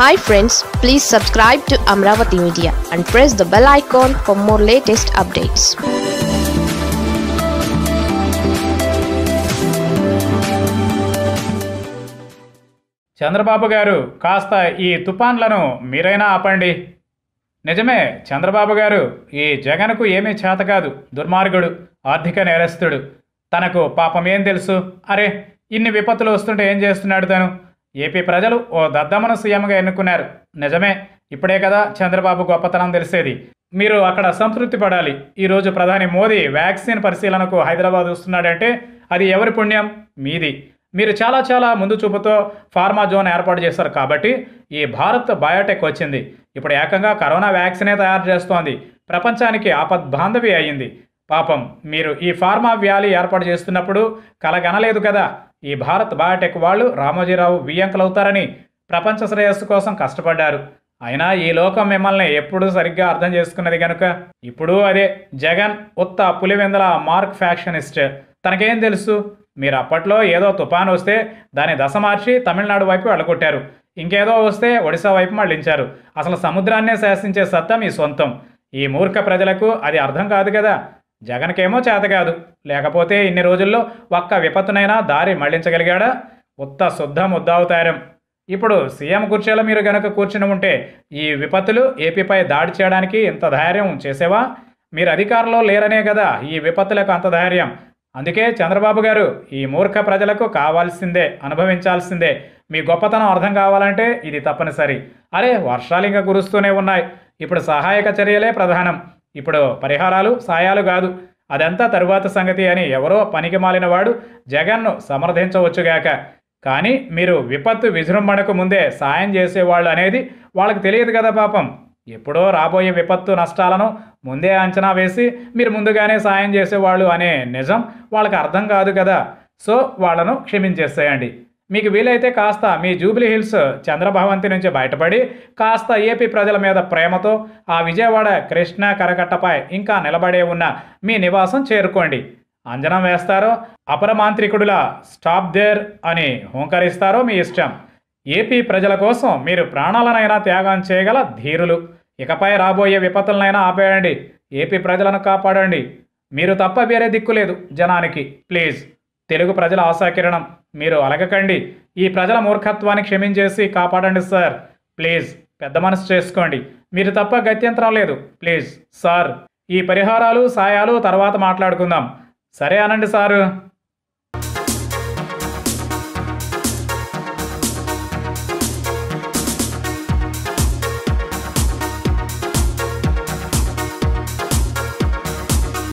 hi friends please subscribe to Amaravati media and press the bell icon for more latest updates Chandrababu garu కాస్త ఈ తుఫాన్లను మీరైనా ఆపండి నిజమే చంద్రబాబు గారు ఈ జగన్కు ఏమీ చేత కాదు దుర్మార్గుడు ఆర్థిక నేరస్తుడు తనకు పాపం ఏం తెలుసు అరే ఇన్ని విపత్తులు వస్తుంటే ఏం చేస్తున్నాడు తను ఏపీ ప్రజలు ఓ దద్దమ్మను సీఎంగా ఎన్నుకున్నారు నిజమే ఇప్పుడే కదా చంద్రబాబు గొప్పతనం తెలిసేది మీరు అక్కడ సంతృప్తి పడాలి ఈరోజు ప్రధాని మోదీ వ్యాక్సిన్ పరిశీలనకు హైదరాబాద్ వస్తున్నాడంటే అది ఎవరి పుణ్యం మీది మీరు చాలా చాలా ముందు చూపుతో ఫార్మా జోన్ ఏర్పాటు చేశారు కాబట్టి ఈ భారత్ బయోటెక్ వచ్చింది ఇప్పుడు ఏకంగా కరోనా వ్యాక్సినే తయారు చేస్తోంది ప్రపంచానికి ఆపద్బాంధవి అయింది పాపం మీరు ఈ ఫార్మా వ్యాలీ ఏర్పాటు చేస్తున్నప్పుడు కలగనలేదు కదా ఈ భారత్ బయోటెక్ వాళ్ళు రామోజీరావు బియ్యంకులవుతారని ప్రపంచ శ్రేయస్సు కోసం కష్టపడ్డారు అయినా ఈ లోకం మిమ్మల్ని ఎప్పుడూ సరిగ్గా అర్థం చేసుకున్నది కనుక ఇప్పుడు అదే జగన్ ఉత్త పులివెందల మార్క్ ఫ్యాక్షనిస్ట్ తనకేం తెలుసు మీరు అప్పట్లో ఏదో తుఫాను వస్తే దాన్ని దశ మార్చి తమిళనాడు వైపు వెళ్ళగొట్టారు ఇంకేదో వస్తే ఒడిశా వైపు మళ్ళించారు అసలు సముద్రాన్నే శాసించే సత్తా మీ సొంతం ఈ మూర్ఖ ప్రజలకు అది అర్థం కాదు కదా జగన్కేమో చేత కాదు లేకపోతే ఇన్ని రోజుల్లో ఒక్క విపత్తునైనా దారి మళ్లించగలిగాడా ఉత్త శుద్ధ ముద్దావుతారం ఇప్పుడు సీఎం కుర్చీలో మీరు గనక కూర్చుని ఉంటే ఈ విపత్తులు ఏపీపై దాడి చేయడానికి ఇంత ధైర్యం చేసేవా మీరు అధికారంలో లేరనే కదా ఈ విపత్తులకు అంత ధైర్యం అందుకే చంద్రబాబు గారు ఈ మూర్ఖ ప్రజలకు కావాల్సిందే అనుభవించాల్సిందే మీ గొప్పతనం అర్థం కావాలంటే ఇది తప్పనిసరి అరే వర్షాలు ఇంకా కురుస్తూనే ఉన్నాయి ఇప్పుడు సహాయక చర్యలే ప్రధానం ఇప్పుడు పరిహారాలు సాయాలు కాదు అదంతా తరువాత సంగతి అని ఎవరో పనికి మాలినవాడు జగన్ను సమర్థించవచ్చుగాక కానీ మీరు విపత్తు విజృంభణకు ముందే సాయం చేసేవాళ్ళు అనేది వాళ్ళకి తెలియదు కదా పాపం ఎప్పుడో రాబోయే విపత్తు నష్టాలను ముందే అంచనా వేసి మీరు ముందుగానే సాయం చేసేవాళ్ళు అనే నిజం వాళ్ళకి అర్థం కాదు కదా సో వాళ్ళను క్షమించేసేయండి మీకు వీలైతే కాస్త మీ జూబ్లీ హిల్స్ చంద్రభవంతి నుంచి బయటపడి కాస్త ఏపీ ప్రజల మీద ప్రేమతో ఆ విజయవాడ కృష్ణా కరకట్టపై ఇంకా నిలబడే ఉన్న మీ నివాసం చేరుకోండి అంజనం వేస్తారో అపరమాంత్రికుడులా స్టాప్ దేర్ అని హుంకరిస్తారో మీ ఇష్టం ఏపీ ప్రజల కోసం మీరు ప్రాణాలనైనా త్యాగం చేయగల ధీరులు ఇకపై రాబోయే విపత్తులనైనా ఆపేయండి ఏపీ ప్రజలను కాపాడండి మీరు తప్ప వేరే దిక్కు లేదు జనానికి ప్లీజ్ తెలుగు ప్రజల ఆశాకిరణం మీరు అలగకండి ఈ ప్రజల మూర్ఖత్వాన్ని క్షమించేసి కాపాడండి సార్ ప్లీజ్ పెద్ద మనసు చేసుకోండి మీరు తప్ప గత్యంతరం లేదు ప్లీజ్ సార్ ఈ పరిహారాలు సాయాలు తర్వాత మాట్లాడుకుందాం సరే అనండి సారు